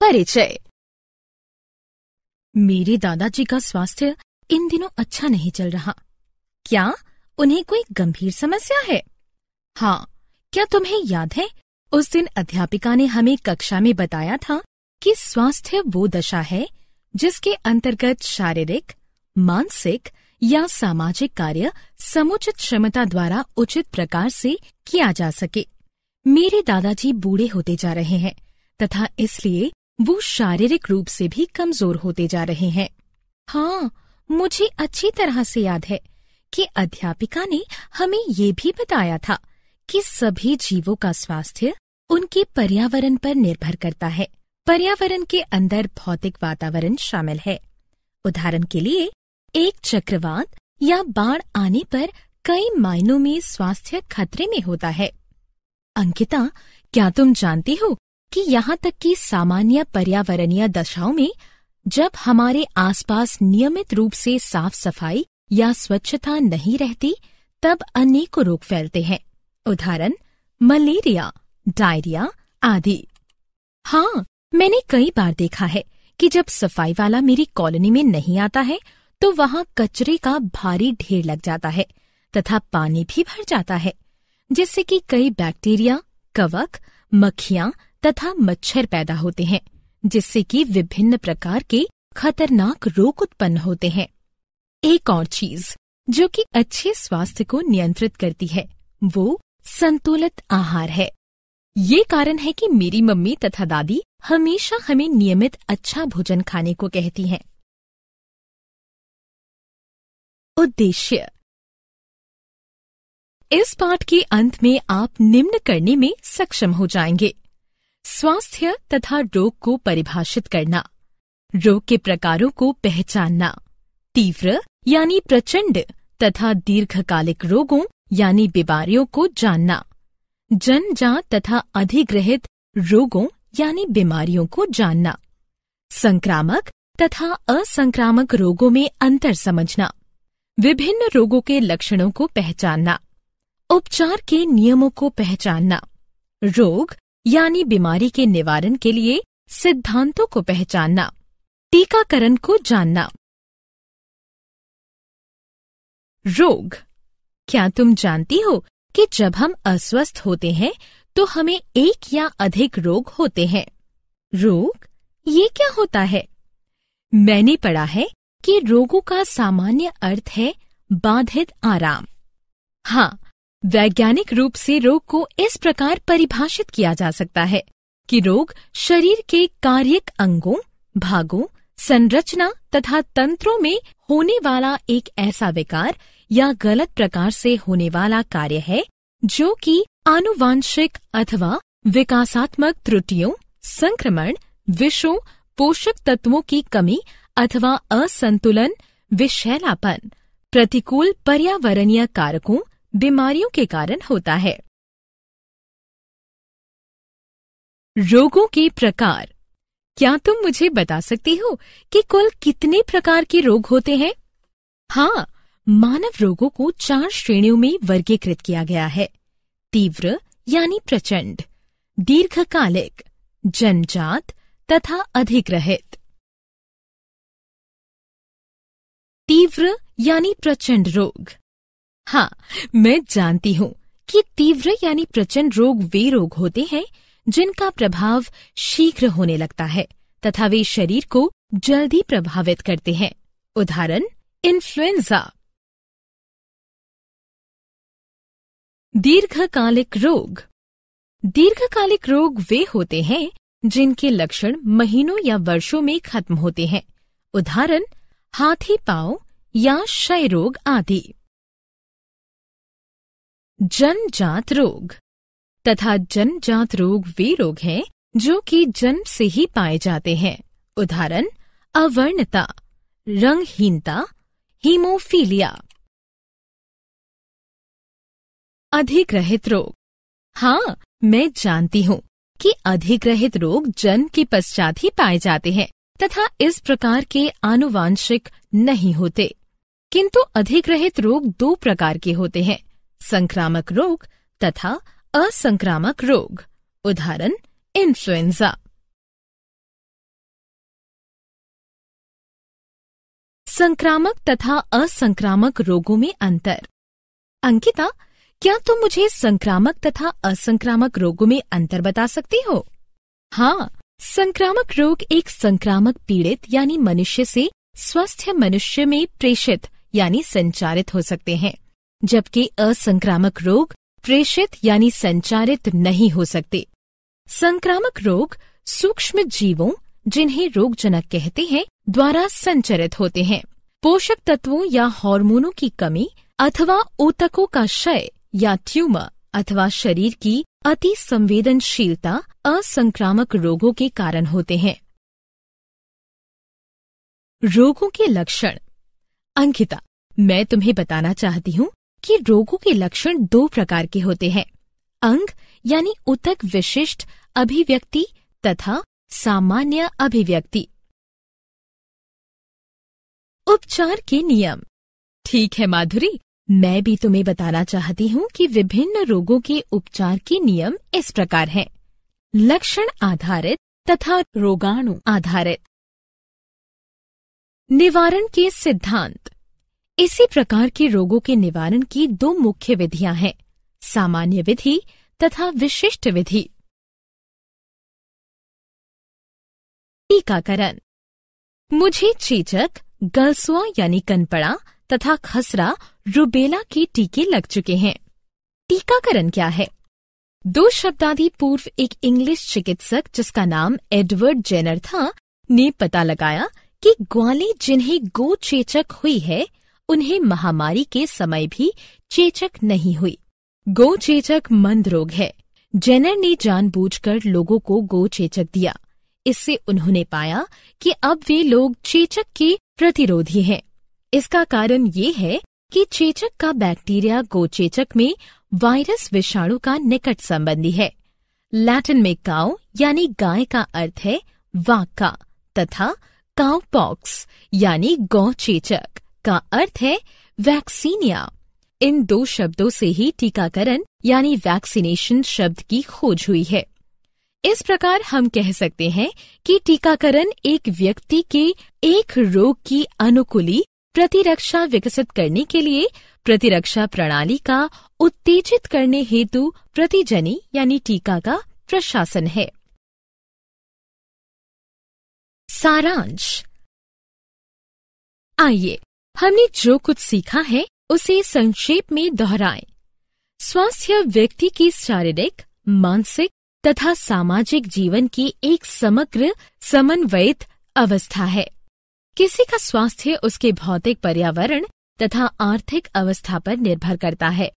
परिचय मेरे दादाजी का स्वास्थ्य इन दिनों अच्छा नहीं चल रहा क्या उन्हें कोई गंभीर समस्या है हाँ क्या तुम्हें याद है उस दिन अध्यापिका ने हमें कक्षा में बताया था कि स्वास्थ्य वो दशा है जिसके अंतर्गत शारीरिक मानसिक या सामाजिक कार्य समुचित क्षमता द्वारा उचित प्रकार से किया जा सके मेरे दादाजी बूढ़े होते जा रहे हैं तथा इसलिए वो शारीरिक रूप से भी कमजोर होते जा रहे हैं हाँ मुझे अच्छी तरह से याद है कि अध्यापिका ने हमें ये भी बताया था कि सभी जीवों का स्वास्थ्य उनके पर्यावरण पर निर्भर करता है पर्यावरण के अंदर भौतिक वातावरण शामिल है उदाहरण के लिए एक चक्रवात या बाढ़ आने पर कई मायनों में स्वास्थ्य खतरे में होता है अंकिता क्या तुम जानती हो कि यहाँ तक कि सामान्य पर्यावरणीय दशाओं में जब हमारे आसपास नियमित रूप से साफ सफाई या स्वच्छता नहीं रहती तब अनेकों रोग फैलते हैं उदाहरण मलेरिया डायरिया आदि हाँ मैंने कई बार देखा है कि जब सफाई वाला मेरी कॉलोनी में नहीं आता है तो वहाँ कचरे का भारी ढेर लग जाता है तथा पानी भी भर जाता है जिससे कि कई बैक्टीरिया कवक मक्खियां तथा मच्छर पैदा होते हैं जिससे कि विभिन्न प्रकार के खतरनाक रोग उत्पन्न होते हैं एक और चीज जो कि अच्छे स्वास्थ्य को नियंत्रित करती है वो संतुलित आहार है ये कारण है कि मेरी मम्मी तथा दादी हमेशा हमें नियमित अच्छा भोजन खाने को कहती हैं। उद्देश्य इस पाठ के अंत में आप निम्न करने में सक्षम हो जाएंगे स्वास्थ्य तथा रोग को परिभाषित करना रोग के प्रकारों को पहचानना तीव्र यानी प्रचंड तथा दीर्घकालिक रोगों यानी बीमारियों को जानना जनजात तथा अधिग्रहित रोगों यानी बीमारियों को जानना संक्रामक तथा असंक्रामक रोगों में अंतर समझना विभिन्न रोगों के लक्षणों को पहचानना उपचार के नियमों को पहचानना रोग यानी बीमारी के निवारण के लिए सिद्धांतों को पहचानना टीकाकरण को जानना रोग क्या तुम जानती हो कि जब हम अस्वस्थ होते हैं तो हमें एक या अधिक रोग होते हैं रोग ये क्या होता है मैंने पढ़ा है कि रोगों का सामान्य अर्थ है बाधित आराम हाँ वैज्ञानिक रूप से रोग को इस प्रकार परिभाषित किया जा सकता है कि रोग शरीर के कार्यक अंगों भागों संरचना तथा तंत्रों में होने वाला एक ऐसा विकार या गलत प्रकार से होने वाला कार्य है जो कि आनुवांशिक अथवा विकासात्मक त्रुटियों संक्रमण विषों पोषक तत्वों की कमी अथवा असंतुलन विषैलापन प्रतिकूल पर्यावरणीय कारकों बीमारियों के कारण होता है रोगों के प्रकार क्या तुम मुझे बता सकती हो कि कुल कितने प्रकार के रोग होते हैं हाँ मानव रोगों को चार श्रेणियों में वर्गीकृत किया गया है तीव्र यानी प्रचंड दीर्घकालिक जनजात तथा अधिग्रहित तीव्र यानी प्रचंड रोग हाँ मैं जानती हूँ कि तीव्र यानी प्रचंड रोग वे रोग होते हैं जिनका प्रभाव शीघ्र होने लगता है तथा वे शरीर को जल्दी प्रभावित करते हैं उदाहरण इन्फ्लुएंजा दीर्घकालिक रोग दीर्घकालिक रोग वे होते हैं जिनके लक्षण महीनों या वर्षों में खत्म होते हैं उदाहरण हाथी पाव या क्षय रोग आदि जनजात रोग तथा जनजात रोग वे रोग हैं जो कि जन्म से ही पाए जाते हैं उदाहरण अवर्णता रंगहीनता हीमोफीलिया अधिग्रहित रोग हाँ मैं जानती हूँ कि अधिग्रहित रोग जन्म के पश्चात ही पाए जाते हैं तथा इस प्रकार के आनुवांशिक नहीं होते किंतु अधिग्रहित रोग दो प्रकार के होते हैं संक्रामक रोग तथा असंक्रामक रोग उदाहरण इन्फ्लुएंजा संक्रामक तथा असंक्रामक रोगों में अंतर अंकिता क्या तुम मुझे संक्रामक तथा असंक्रामक रोगों में अंतर बता सकती हो हाँ संक्रामक रोग एक संक्रामक पीड़ित यानी मनुष्य से स्वस्थ मनुष्य में प्रेषित यानी संचारित हो सकते हैं जबकि असंक्रामक रोग प्रेषित यानी संचारित नहीं हो सकते संक्रामक रोग सूक्ष्म जीवों जिन्हें रोगजनक कहते हैं द्वारा संचरित होते हैं पोषक तत्वों या हार्मोनों की कमी अथवा ऊतकों का क्षय या ट्यूमर अथवा शरीर की अति संवेदनशीलता असंक्रामक रोगों के कारण होते हैं रोगों के लक्षण अंकिता मैं तुम्हें बताना चाहती हूँ कि रोगों के लक्षण दो प्रकार के होते हैं अंग यानी उतक विशिष्ट अभिव्यक्ति तथा सामान्य अभिव्यक्ति उपचार के नियम ठीक है माधुरी मैं भी तुम्हें बताना चाहती हूँ कि विभिन्न रोगों के उपचार के नियम इस प्रकार हैं: लक्षण आधारित तथा रोगाणु आधारित निवारण के सिद्धांत इसी प्रकार के रोगों के निवारण की दो मुख्य विधियां हैं सामान्य विधि तथा विशिष्ट विधि टीकाकरण मुझे चेचक गलसुआ यानी कनपड़ा तथा खसरा रुबेला के टीके लग चुके हैं टीकाकरण क्या है दो शब्दादी पूर्व एक इंग्लिश चिकित्सक जिसका नाम एडवर्ड जेनर था ने पता लगाया कि ग्वाली जिन्हें गो चेचक हुई है उन्हें महामारी के समय भी चेचक नहीं हुई गो चेचक मंद रोग है जेनर ने जानबूझकर लोगों को गो चेचक दिया इससे उन्होंने पाया कि अब वे लोग चेचक के प्रतिरोधी हैं इसका कारण ये है कि चेचक का बैक्टीरिया चेचक में वायरस विषाणु का निकट संबंधी है लैटिन में काउ यानी गाय का अर्थ है वाक का तथा काउ पॉक्स यानी गौ चेचक का अर्थ है वैक्सीनिया इन दो शब्दों से ही टीकाकरण यानी वैक्सीनेशन शब्द की खोज हुई है इस प्रकार हम कह सकते हैं कि टीकाकरण एक व्यक्ति के एक रोग की अनुकूली प्रतिरक्षा विकसित करने के लिए प्रतिरक्षा प्रणाली का उत्तेजित करने हेतु प्रतिजनी यानी टीका का प्रशासन है सारांश आइए हमने जो कुछ सीखा है उसे संक्षेप में दोहराए स्वास्थ्य व्यक्ति की शारीरिक मानसिक तथा सामाजिक जीवन की एक समग्र समन्वयित अवस्था है किसी का स्वास्थ्य उसके भौतिक पर्यावरण तथा आर्थिक अवस्था पर निर्भर करता है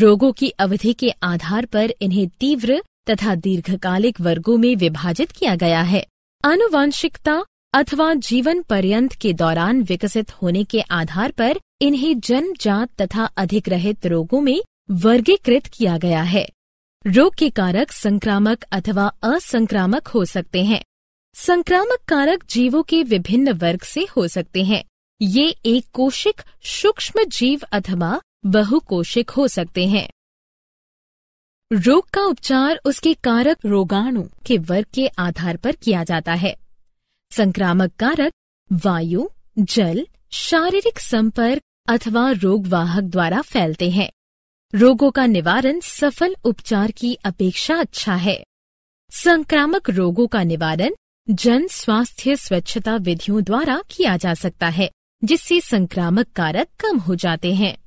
रोगों की अवधि के आधार पर इन्हें तीव्र तथा दीर्घकालिक वर्गों में विभाजित किया गया है आनुवांशिकता अथवा जीवन पर्यंत के दौरान विकसित होने के आधार पर इन्हें जन्मजात तथा अधिग्रहित रोगों में वर्गीकृत किया गया है रोग के कारक संक्रामक अथवा असंक्रामक हो सकते हैं संक्रामक कारक जीवों के विभिन्न वर्ग से हो सकते हैं ये एक कोशिक सूक्ष्म जीव अथवा बहुकोशिक हो सकते हैं रोग का उपचार उसके कारक रोगाणु के वर्ग के आधार पर किया जाता है संक्रामक कारक वायु जल शारीरिक संपर्क अथवा रोगवाहक द्वारा फैलते हैं रोगों का निवारण सफल उपचार की अपेक्षा अच्छा है संक्रामक रोगों का निवारण जन स्वास्थ्य स्वच्छता विधियों द्वारा किया जा सकता है जिससे संक्रामक कारक कम हो जाते हैं